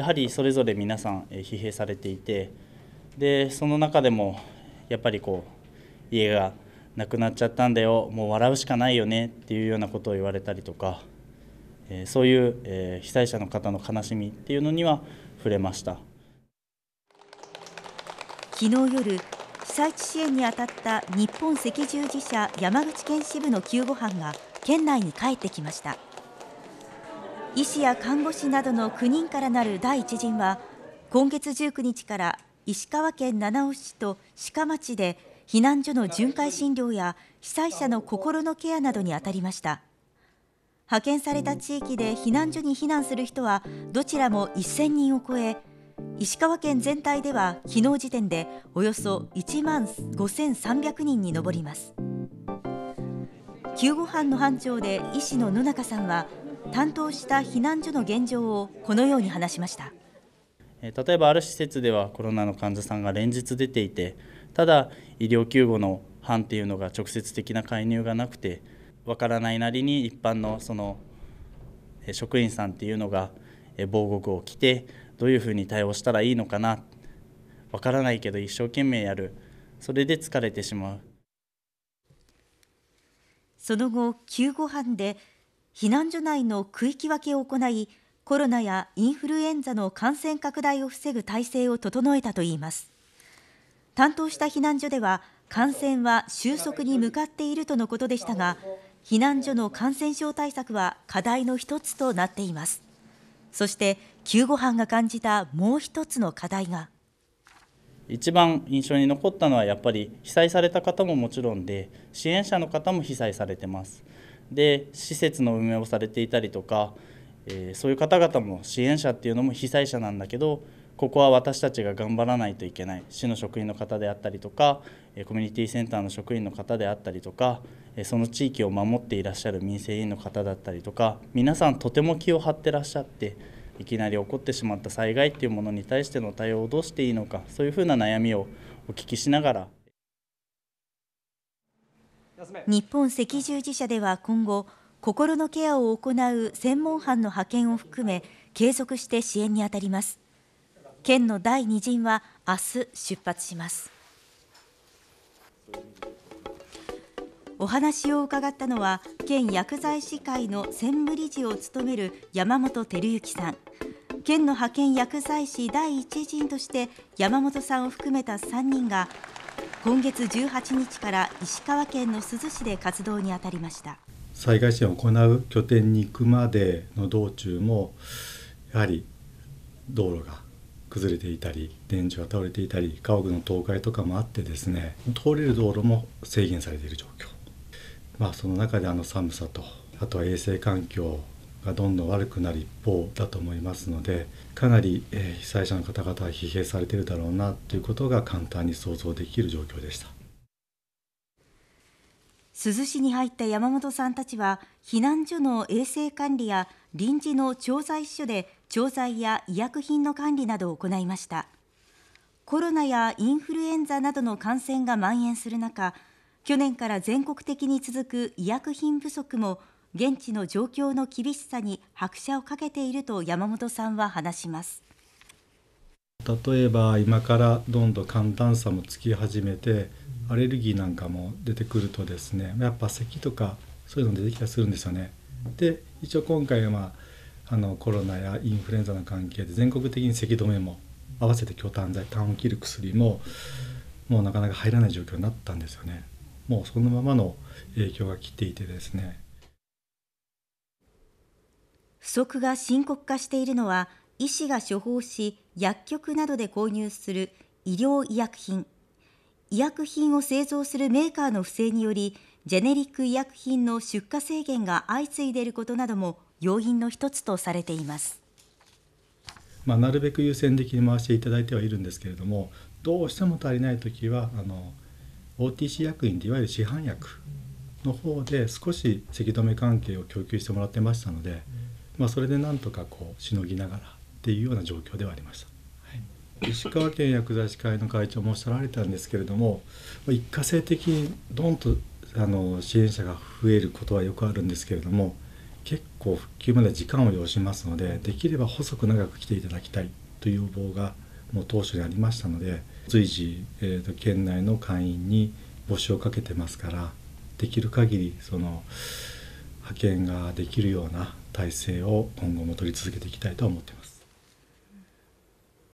やはりそれぞれ皆さん、え疲弊されていてでその中でもやっぱりこう家がなくなっちゃったんだよもう笑うしかないよねっていうようなことを言われたりとか、えそういう、え被災者の方の悲しみっていうのには触れました昨日夜被災地支援に当たった日本赤十字社山口県支部の救護班が県内に帰ってきました。医師や看護師などの9人からなる第1陣は今月19日から石川県七尾市と志賀町で避難所の巡回診療や被災者の心のケアなどに当たりました派遣された地域で避難所に避難する人はどちらも1000人を超え石川県全体では昨日時点でおよそ1万5300人に上ります救護班の班長で医師の野中さんは担当した避難所の現状をこのように話しました例えばある施設ではコロナの患者さんが連日出ていてただ医療救護の班っていうのが直接的な介入がなくてわからないなりに一般のその職員さんっていうのが防護服を着てどういうふうに対応したらいいのかなわからないけど一生懸命やるそれで疲れてしまうその後救護班で避難所内の区域分けを行い、コロナやインフルエンザの感染拡大を防ぐ体制を整えたといいます。担当した避難所では、感染は収束に向かっているとのことでしたが、避難所の感染症対策は課題の一つとなっています。そして救護班が感じたもう一つの課題が一番印象に残ったのはやっぱり被災された方ももちろんで支援者の方も被災されてますで施設の運営をされていたりとか、えー、そういう方々も支援者っていうのも被災者なんだけどここは私たちが頑張らないといけない市の職員の方であったりとかコミュニティセンターの職員の方であったりとかその地域を守っていらっしゃる民生委員の方だったりとか皆さんとても気を張ってらっしゃっていきなり起こってしまった災害っていうものに対しての対応をどうしていいのかそういうふうな悩みをお聞きしながら。日本赤十字社では今後心のケアを行う専門班の派遣を含め継続して支援にあたります県の第2陣は明日出発しますお話を伺ったのは県薬剤師会の専務理事を務める山本照之さん県の派遣薬剤師第1陣として山本さんを含めた3人が今月18日から石川県の珠洲市で活動にあたりました災害支援を行う拠点に行くまでの道中もやはり道路が崩れていたり電柱が倒れていたり家屋の倒壊とかもあってですね通れる道路も制限されている状況まあその中であの寒さとあとは衛生環境がどんどん悪くなる一方だと思いますのでかなり、え被災者の方々は疲弊されてるだろうなということが簡単に想像できる状況でした珠洲市に入った山本さんたちは避難所の衛生管理や臨時の調剤所で調剤や医薬品の管理などを行いましたコロナやインフルエンザなどの感染が蔓延する中去年から全国的に続く医薬品不足も現地の状況の厳しさに拍車をかけていると山本さんは話します例えば今からどんどん寒暖差もつき始めてアレルギーなんかも出てくるとですねやっぱ咳とかそういうの出てきたりするんですよね。で一応今回は、まあ、あのコロナやインフルエンザの関係で全国的に咳止めも合わせて強炭剤痰を切る薬ももうなかなか入らない状況になったんですよね。もうそのままの影響が来ていてですね不足が深刻化しているのは医師が処方し薬局などで購入する医療医薬品医薬品を製造するメーカーの不正によりジェネリック医薬品の出荷制限が相次いでいることなども要因の一つとされています、まあ、なるべく優先的に回していただいてはいるんですけれどもどうしても足りない時はあの OTC 薬品でいわゆる市販薬の方で少し咳止め関係を供給してもらってましたので。うんまあ、それでなんとかこうしのぎながらっていうような状況ではありました。はい、石川県薬剤師会の会長もおっしゃられたんですけれども一過性的にどんとあの支援者が増えることはよくあるんですけれども結構復旧まで時間を要しますのでできれば細く長く来ていただきたいという要望がもう当初にありましたので随時、えーと、と県内の会員に募集をかけてますからできる限りその派遣ができるような体制を今後も取り続けていきたいと思っています。